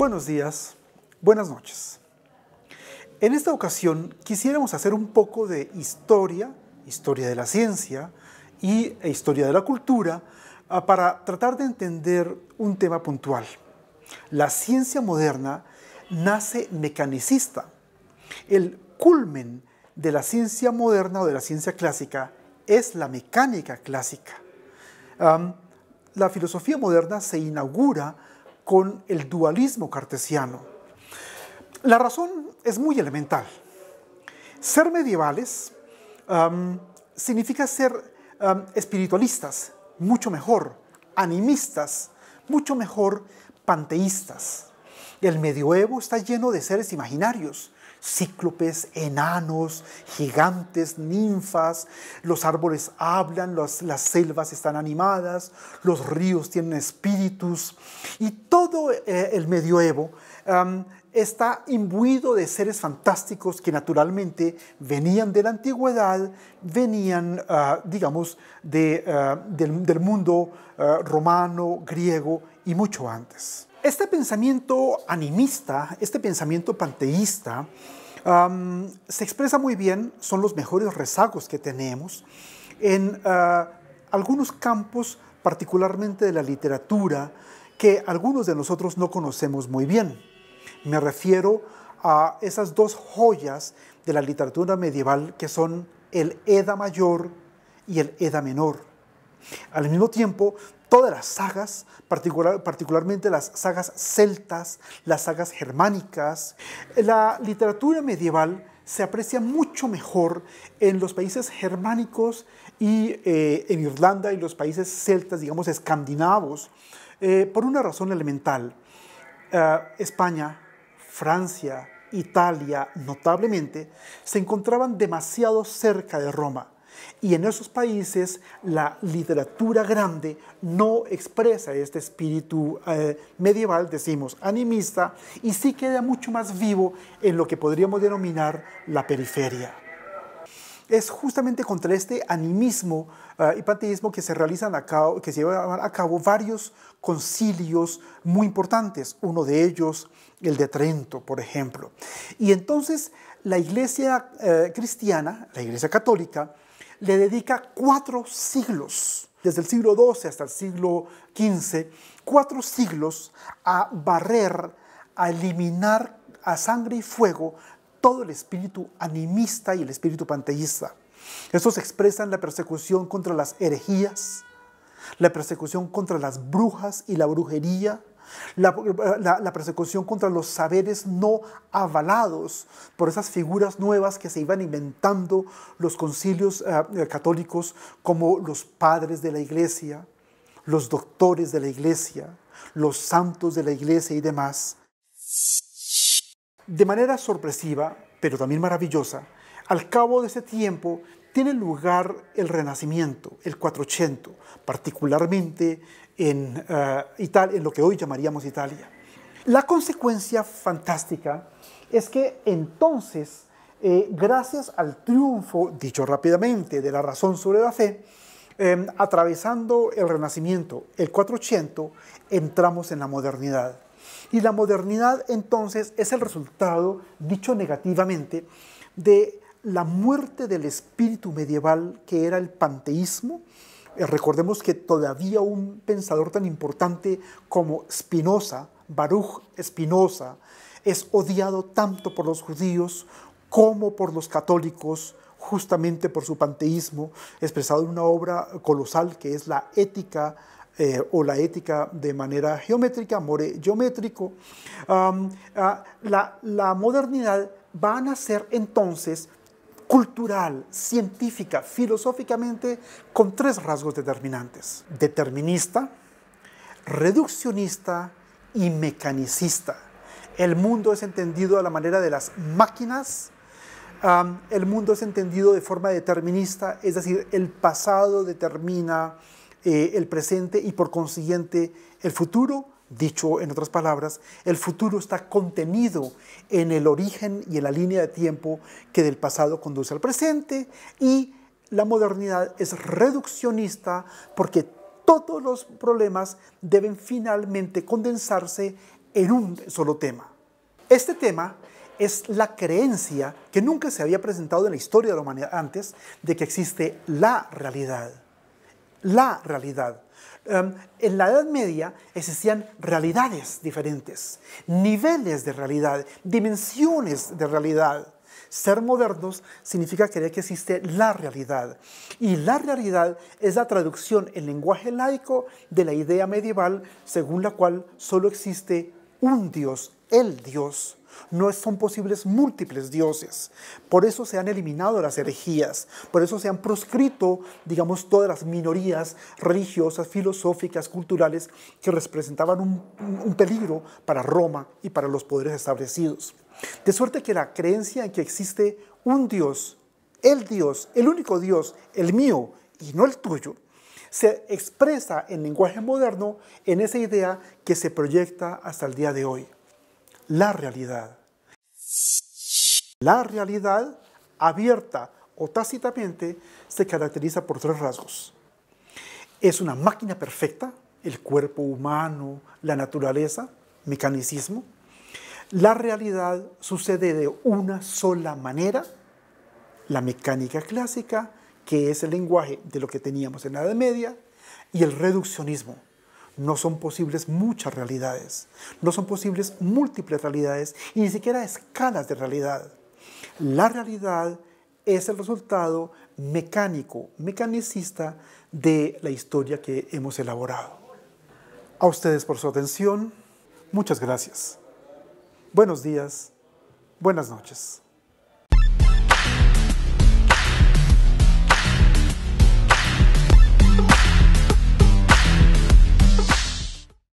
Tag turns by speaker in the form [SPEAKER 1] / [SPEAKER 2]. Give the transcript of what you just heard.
[SPEAKER 1] Buenos días, buenas noches. En esta ocasión quisiéramos hacer un poco de historia, historia de la ciencia y, e historia de la cultura ah, para tratar de entender un tema puntual. La ciencia moderna nace mecanicista. El culmen de la ciencia moderna o de la ciencia clásica es la mecánica clásica. la filosofía moderna se inaugura con el dualismo cartesiano. La razón es muy elemental. Ser medievales um, significa ser um, espiritualistas, mucho mejor, animistas, mucho mejor, panteístas. El medioevo está lleno de seres imaginarios, cíclopes, enanos, gigantes, ninfas, los árboles hablan, las selvas están animadas, los ríos tienen espíritus y todo eh, el medioevo está imbuido de seres fantásticos que naturalmente venían de la antigüedad, venían, ah, digamos, ah, del, mundo ah, romano, griego y mucho antes. Este pensamiento animista, este pensamiento panteísta, se expresa muy bien, son los mejores rezagos que tenemos en ah, algunos campos, particularmente de la literatura, que algunos de nosotros no conocemos muy bien. Me refiero a esas dos joyas de la literatura medieval que son el Eda Mayor y el Eda Menor. Al mismo tiempo, todas las sagas, particularmente las sagas celtas, las sagas germánicas. La literatura medieval se aprecia mucho mejor en los países germánicos y eh, en Irlanda y los países celtas, digamos, escandinavos, eh, por una razón elemental. Eh, España, Francia, Italia, notablemente, se encontraban demasiado cerca de Roma y en esos países la literatura grande no expresa este espíritu eh, medieval, decimos, animista, y sí queda mucho más vivo en lo que podríamos denominar la periferia es justamente contra este animismo eh, y panteísmo que se realizan que se llevan a cabo varios concilios muy importantes, uno de ellos el de Trento, por ejemplo. Y entonces la iglesia eh, cristiana, la iglesia católica, le dedica cuatro siglos, desde el siglo XII hasta el siglo XV, cuatro siglos a barrer, a eliminar a sangre y fuego todo el espíritu animista y el espíritu panteísta. Esto se expresa en la persecución contra las herejías, la persecución contra las brujas y la brujería, la, persecución contra los saberes no avalados por esas figuras nuevas que se iban inventando los concilios eh, eh, católicos como los padres de la iglesia, los doctores de la iglesia, los santos de la iglesia y demás. De manera sorpresiva, pero también maravillosa, al cabo de ese tiempo tiene lugar el Renacimiento, el 400, particularmente en, eh, Italia, en lo que hoy llamaríamos Italia. La consecuencia fantástica es que entonces, eh, gracias al triunfo, dicho rápidamente, de la razón sobre la fe, em, atravesando el Renacimiento, el 400, entramos en la modernidad. Y la modernidad entonces es el resultado, dicho negativamente, de la muerte del espíritu medieval que era el panteísmo. Eh, recordemos que todavía un pensador tan importante como Spinoza, Baruch Spinoza, es odiado tanto por los judíos como por los católicos, justamente por su panteísmo, expresado en una obra colosal que es la ética eh, o la ética de manera geométrica, more geométrico. Ah, la, la modernidad va a nacer entonces cultural, científica, filosóficamente, con tres rasgos determinantes. Determinista, reduccionista y mecanicista. El mundo es entendido a la manera de las máquinas, el mundo es entendido de forma determinista, es decir, el pasado determina eh, el presente y por consiguiente el futuro, Dicho en otras palabras, el futuro está contenido en el origen y en la línea de tiempo que del pasado conduce al presente y la modernidad es reduccionista porque todos los problemas deben finalmente condensarse en un solo tema. Este tema es la creencia que nunca se había presentado en la historia de la humanidad antes de que existe la realidad la realidad. Em, en la Edad Media existían realidades diferentes, niveles de realidad, dimensiones de realidad. Ser modernos significa creer que existe la realidad. Y la realidad es la traducción en lenguaje laico de la idea medieval según la cual solo existe un Dios, el Dios. No son posibles múltiples dioses. Por eso se han eliminado las herejías, por eso se han proscrito, digamos, todas las minorías religiosas, filosóficas, culturales que representaban un, peligro para Roma y para los poderes establecidos. De suerte que la creencia en que existe un Dios, el Dios, el único Dios, el mío y no el tuyo, se expresa en lenguaje moderno en esa idea que se proyecta hasta el día de hoy la realidad. La realidad abierta o tácitamente se caracteriza por tres rasgos. Es una máquina perfecta, el cuerpo humano, la naturaleza, mecanicismo. La realidad sucede de una sola manera, la mecánica clásica, que es el lenguaje de lo que teníamos en la Edad Media, y el reduccionismo, no son posibles muchas realidades, no son posibles múltiples realidades y ni siquiera escalas de realidad. La realidad es el resultado mecánico, mecanicista de la historia que hemos elaborado. A ustedes por su atención, muchas gracias. Buenos días, buenas noches.